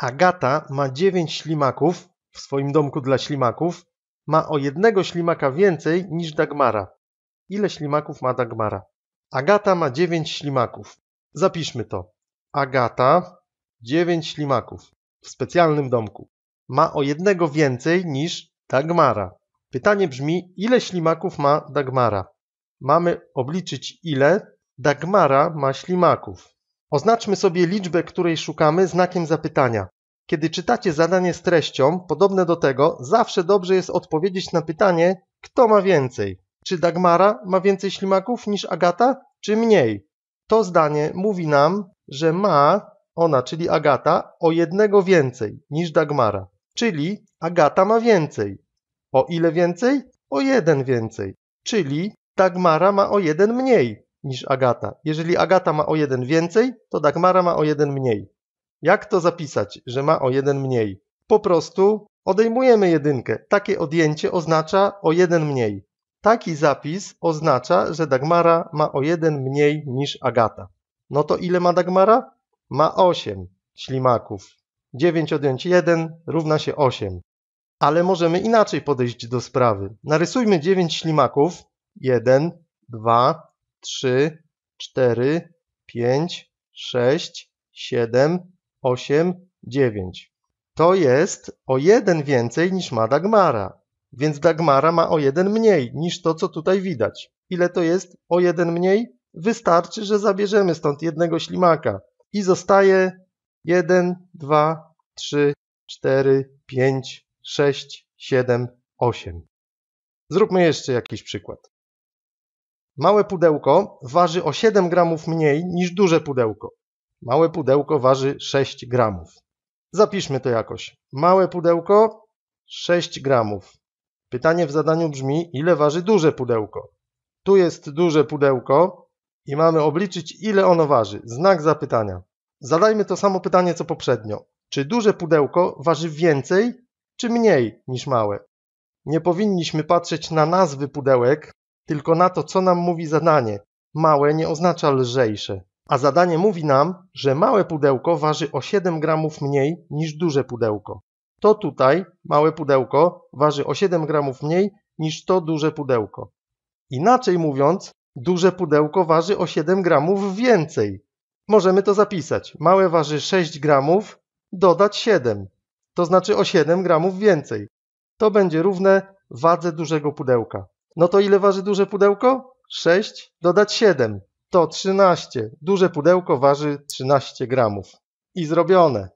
Agata ma dziewięć ślimaków w swoim domku dla ślimaków. Ma o jednego ślimaka więcej niż Dagmara. Ile ślimaków ma Dagmara? Agata ma dziewięć ślimaków. Zapiszmy to. Agata, dziewięć ślimaków w specjalnym domku. Ma o jednego więcej niż Dagmara. Pytanie brzmi, ile ślimaków ma Dagmara? Mamy obliczyć, ile Dagmara ma ślimaków. Oznaczmy sobie liczbę, której szukamy, znakiem zapytania. Kiedy czytacie zadanie z treścią, podobne do tego, zawsze dobrze jest odpowiedzieć na pytanie, kto ma więcej. Czy Dagmara ma więcej ślimaków niż Agata, czy mniej? To zdanie mówi nam, że ma ona, czyli Agata, o jednego więcej niż Dagmara. Czyli Agata ma więcej. O ile więcej? O jeden więcej. Czyli Dagmara ma o jeden mniej niż Agata. Jeżeli Agata ma o jeden więcej, to Dagmara ma o jeden mniej. Jak to zapisać, że ma o jeden mniej? Po prostu odejmujemy jedynkę. Takie odjęcie oznacza o jeden mniej. Taki zapis oznacza, że Dagmara ma o jeden mniej niż Agata. No to ile ma Dagmara? Ma 8 ślimaków. 9 odjąć 1 równa się 8. Ale możemy inaczej podejść do sprawy. Narysujmy 9 ślimaków. 1, 2, trzy, cztery, pięć, sześć, siedem, osiem, dziewięć. To jest o jeden więcej niż ma Dagmara. Więc Dagmara ma o jeden mniej niż to, co tutaj widać. Ile to jest o jeden mniej? Wystarczy, że zabierzemy stąd jednego ślimaka i zostaje 1, 2, 3, 4, 5, 6, 7, 8. Zróbmy jeszcze jakiś przykład. Małe pudełko waży o 7 gramów mniej niż duże pudełko. Małe pudełko waży 6 gramów. Zapiszmy to jakoś. Małe pudełko 6 gramów. Pytanie w zadaniu brzmi, ile waży duże pudełko? Tu jest duże pudełko i mamy obliczyć, ile ono waży. Znak zapytania. Zadajmy to samo pytanie, co poprzednio. Czy duże pudełko waży więcej czy mniej niż małe? Nie powinniśmy patrzeć na nazwy pudełek, tylko na to, co nam mówi zadanie. Małe nie oznacza lżejsze, a zadanie mówi nam, że małe pudełko waży o 7 gramów mniej niż duże pudełko. To tutaj małe pudełko waży o 7 gramów mniej niż to duże pudełko. Inaczej mówiąc, duże pudełko waży o 7 gramów więcej. Możemy to zapisać. Małe waży 6 gramów, dodać 7. To znaczy o 7 gramów więcej. To będzie równe wadze dużego pudełka. No to ile waży duże pudełko? 6 dodać 7 to 13. Duże pudełko waży 13 gramów. I zrobione.